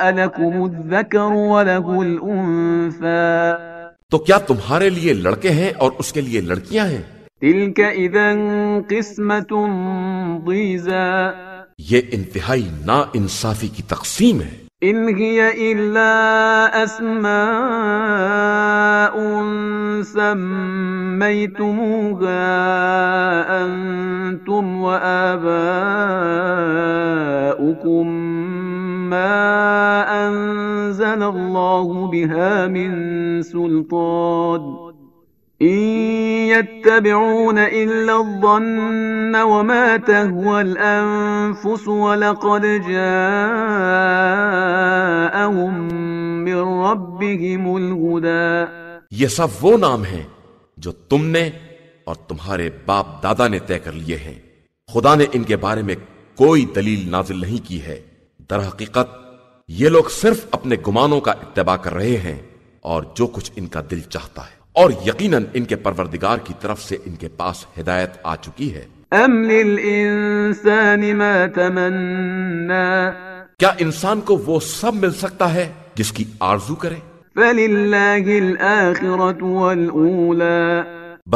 ألكم الذكر وله الأنثى کیا تمہارے तुम्हारे لڑکے ہیں اور اس کے लिए لڑکیاں ہیں تلك إذا قسمة ضيزى یہ انتہائی ना इंसाफी की तकसीम إن هي إلا أسماء سميتموها أنتم وآباؤكم ما نزل الله بها من سلطان إن يتبعون إلا الظن وما تهوى الأنفس ولقد جاءهم من ربهم الهدى یہ سب وہ نام ہیں جو تم نے اور تمہارے باپ دادا نے طے کر لیے ہیں خدا نے ان کے بارے میں کوئی دلیل نازل نہیں کی ہے در حقیقت یہ لوگ صرف اپنے گمانوں کا اتباع کر رہے ہیں اور جو کچھ ان کا دل چاہتا ہے اور یقیناً ان کے پروردگار کی طرف سے ان کے پاس ہدایت آ چکی ہے ام للانسان ما تمنا کیا انسان کو وہ سب مل سکتا ہے جس کی آرزو کرے فللہ والاولا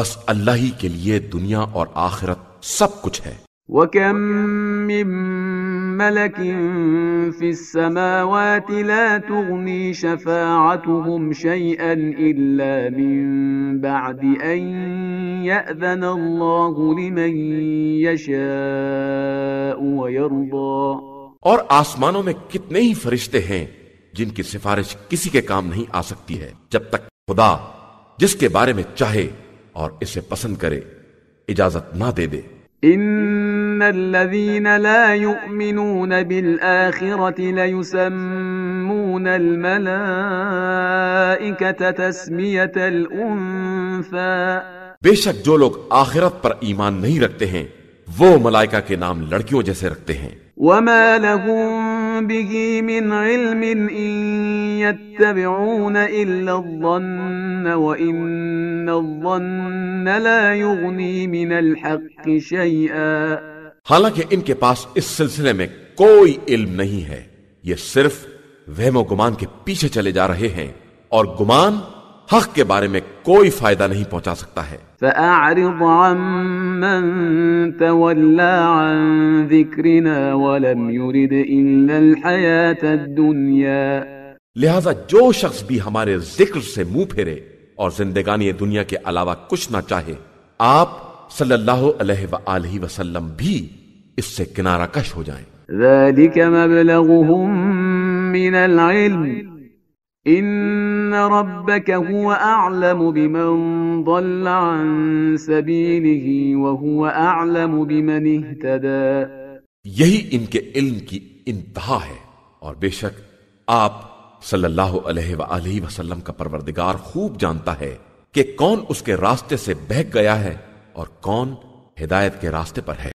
بس اللہ ہی کے لیے دنیا اور آخرت سب کچھ ہے ملك في السماوات لا تغني شفاعتهم شيئا إلا من بعد أن يأذن الله لمن يشاء ويرضى اور آسمانوں میں کتنے ہی فرشتے ہیں جن کی سفارش کسی کے کام نہیں آ سکتی ہے جب تک خدا جس کے بارے میں چاہے اور اسے پسند کرے اجازت نہ دے دے ان الذين لا يؤمنون بالاخره ليسمون الملائكه تسميه الانثى شک جو لوگ آخرت پر ایمان نہیں رکھتے ہیں وہ ملائکہ کے نام لڑکیوں جیسے رکھتے ہیں وما لهم به من علم إن يتبعون إلا الظن وإن الظن لا يغني من الحق شيئا حالانکہ ان کے پاس اس سلسلے میں کوئی علم نہیں ہے یہ صرف وہم و گمان کے پیچھے چلے جا رہے ہیں اور گمان حق کے بارے میں کوئی فائدہ نہیں پہنچا سکتا ہے فَأَعْرِضْ تَوَلَّا ذِكْرِنَا وَلَمْ يُرِدْ إِلَّا الْحَيَاةَ الدُّنْيَا لہذا جو شخص بھی ہمارے ذکر سے منہ پھیرے اور زندگانی دنیا کے علاوہ کچھ نہ چاہے آپ صلی اللہ علیہ وآلہ وسلم بھی اس سے کنارہ کش ہو جائیں ذلك مبلغهم من العلم ان ربك هو اعلم بمن ضل عن سبيله وهو اعلم بمن اهتدى یہی ان کے علم کی انتہا ہے اور بے شک آپ صلی اللہ علیہ وآلہ وسلم کا پروردگار خوب جانتا ہے کہ کون اس کے راستے سے بہک گیا ہے اور کون ہدایت کے راستے پر ہے